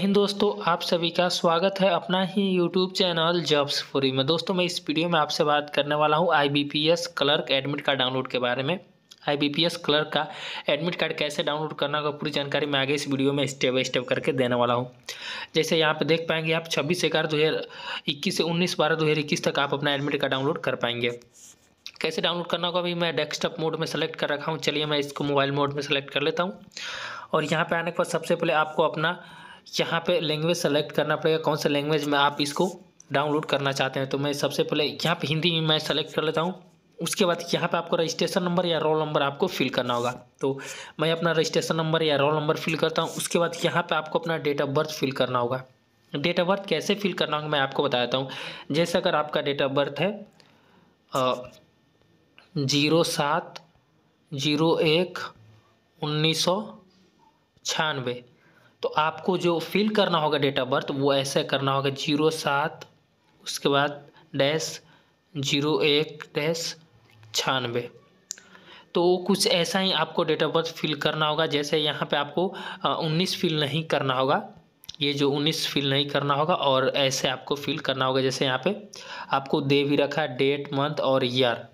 हिंद दोस्तों आप सभी का स्वागत है अपना ही यूट्यूब चैनल जॉब्स फोरी में दोस्तों मैं इस वीडियो में आपसे बात करने वाला हूं S clerk admit card download के बारे में एस क्लर्क का एडमिट कार्ड कैसे डाउनलोड करना का पूरी जानकारी मैं आगे इस वीडियो में स्टेप बाई स्टेप करके देने वाला हूँ जैसे यहाँ पर देख पाएंगे आप छब्बीस ग्यारह दो हज़ार इक्कीस से उन्नीस बारह दो हज़ार इक्कीस तक आप अपना एडमिट कार्ड डाउनलोड कर पाएंगे कैसे डाउनलोड करना होगा अभी मैं डेस्कटॉप मोड में सेलेक्ट कर रखा हूँ चलिए मैं इसको मोबाइल मोड में सेलेक्ट कर लेता हूँ और यहाँ पर आने के बाद सबसे पहले आपको अपना यहाँ पे लैंग्वेज सेलेक्ट करना पड़ेगा कौन सा लैंग्वेज में आप इसको डाउनलोड करना चाहते हैं तो मैं सबसे पहले यहाँ पे हिंदी में मैं सेलेक्ट कर लेता हूँ उसके बाद यहाँ पे आपको रजिस्ट्रेशन नंबर या रोल नंबर आपको फिल करना होगा तो मैं अपना रजिस्ट्रेशन नंबर या रोल नंबर फिल करता हूँ उसके बाद यहाँ पर आपको अपना डेट ऑफ बर्थ फिल करना होगा डेट ऑफ बर्थ कैसे फिल करना होगा मैं आपको बता देता हूँ जैसे अगर आपका डेट ऑफ बर्थ है जीरो सात जीरो एक उन्नीस सौ छियानवे तो आपको जो फिल करना होगा डेट ऑफ बर्थ वो ऐसे करना होगा जीरो सात उसके बाद डैश जीरो एक डैश छानवे तो कुछ ऐसा ही आपको डेट ऑफ बर्थ फिल करना होगा जैसे यहाँ पे आपको उन्नीस फिल नहीं करना होगा ये जो उन्नीस फिल नहीं करना होगा और ऐसे आपको फिल करना होगा जैसे यहाँ पे आपको दे भी रखा डेट मंथ और ईयर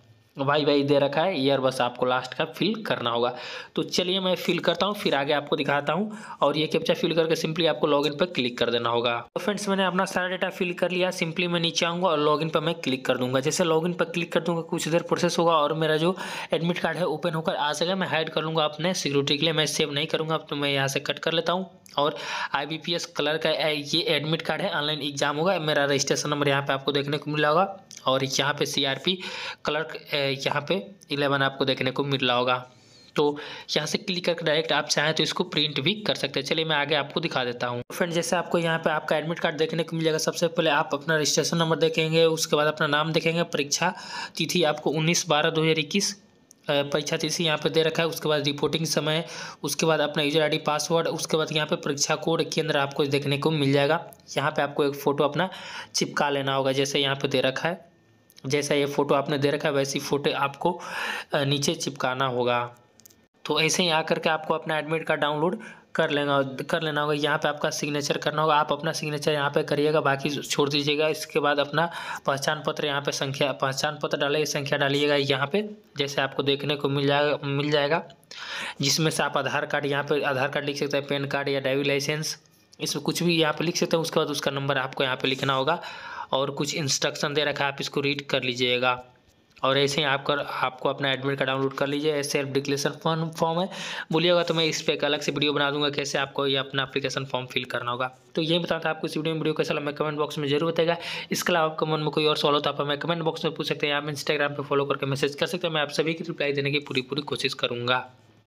वाई वाई दे रखा है ईयर बस आपको लास्ट का फिल करना होगा तो चलिए मैं फिल करता हूँ फिर आगे आपको दिखाता हूँ और ये कैप्चा फिल करके सिंपली आपको लॉगिन पर क्लिक कर देना होगा तो फ्रेंड्स मैंने अपना सारा डेटा फिल कर लिया सिंपली मैं नीचे आऊँगा और लॉगिन पर मैं क्लिक कर दूंगा जैसे लॉगिन पर क्लिक कर दूंगा कुछ देर प्रोसेस होगा और मेरा जो एडमिट कार्ड है ओपन होकर आ सकेगा मैं हाइड कर लूँगा अपने सिक्योरिटी के लिए मैं सेव नहीं करूँगा अब तो मैं यहाँ से कट कर लेता हूँ और I B P S colour का ये एडमिट कार्ड है ऑनलाइन एग्जाम होगा मेरा रजिस्ट्रेशन नंबर यहाँ पर आपको देखने को मिला होगा और यहाँ पे सीआरपी क्लर्क यहाँ पे इलेवन आपको देखने को मिल रहा होगा तो यहाँ से क्लिक करके डायरेक्ट आप चाहें तो इसको प्रिंट भी कर सकते हैं चलिए मैं आगे आपको दिखा देता हूँ फ्रेंड जैसे आपको यहाँ पे आपका एडमिट कार्ड देखने को मिलेगा सबसे पहले आप अपना रजिस्ट्रेशन नंबर देखेंगे उसके बाद अपना नाम देखेंगे परीक्षा तिथि आपको उन्नीस बारह दो हज़ार इक्कीस परीक्षा तिथि यहाँ पर दे रखा है उसके बाद रिपोर्टिंग समय उसके बाद अपना यूजर डी पासवर्ड उसके बाद यहाँ पर परीक्षा कोड केंद्र आपको देखने को मिल जाएगा यहाँ पर आपको एक फ़ोटो अपना चिपका लेना होगा जैसे यहाँ पर दे रखा है जैसा ये फ़ोटो आपने दे रखा है वैसी फ़ोटो आपको नीचे चिपकाना होगा तो ऐसे ही आकर के आपको अपना एडमिट कार्ड डाउनलोड कर लेना कर लेना होगा यहाँ पे आपका सिग्नेचर करना होगा आप अपना सिग्नेचर यहाँ पे करिएगा बाकी छोड़ दीजिएगा इसके बाद अपना पहचान पत्र यहाँ पे संख्या पहचान पत्र डालिए संख्या डालिएगा यहाँ पे जैसे आपको देखने को मिल जाएगा मिल जाएगा जिसमें से आप आधार कार्ड यहाँ पे आधार कार्ड लिख सकते हैं पैन कार्ड या ड्राइविंग लाइसेंस इसमें कुछ भी यहाँ पर लिख सकते हैं उसके बाद उसका नंबर आपको यहाँ पर लिखना होगा और कुछ इंस्ट्रक्शन दे रखा है आप इसको रीड कर लीजिएगा और ऐसे ही आप कर आपको अपना एडमिट कार्ड डाउनलोड कर लीजिए ऐसे सेल्फ डिक्लेरेशन फॉर्म फॉर्म है बोलिएगा तो मैं इस पर एक अलग से वीडियो बना दूंगा कैसे आपको ये अपना एप्लीकेशन फॉर्म फिल करना होगा तो यही बताता आपको इस वीडियो में वीडियो कैसा लगा कमेंट बॉक्स में जरूर बताएगा इसके अलावा आपका मन में कोई और सवाल हो तो आप हमें कमेंट बॉक्स में पूछ सकते हैं आप इंस्टाग्राम पर फॉलो करके मैसेज कर सकते हैं मैं आप सभी की रिप्लाई देने की पूरी पूरी कोशिश करूँगा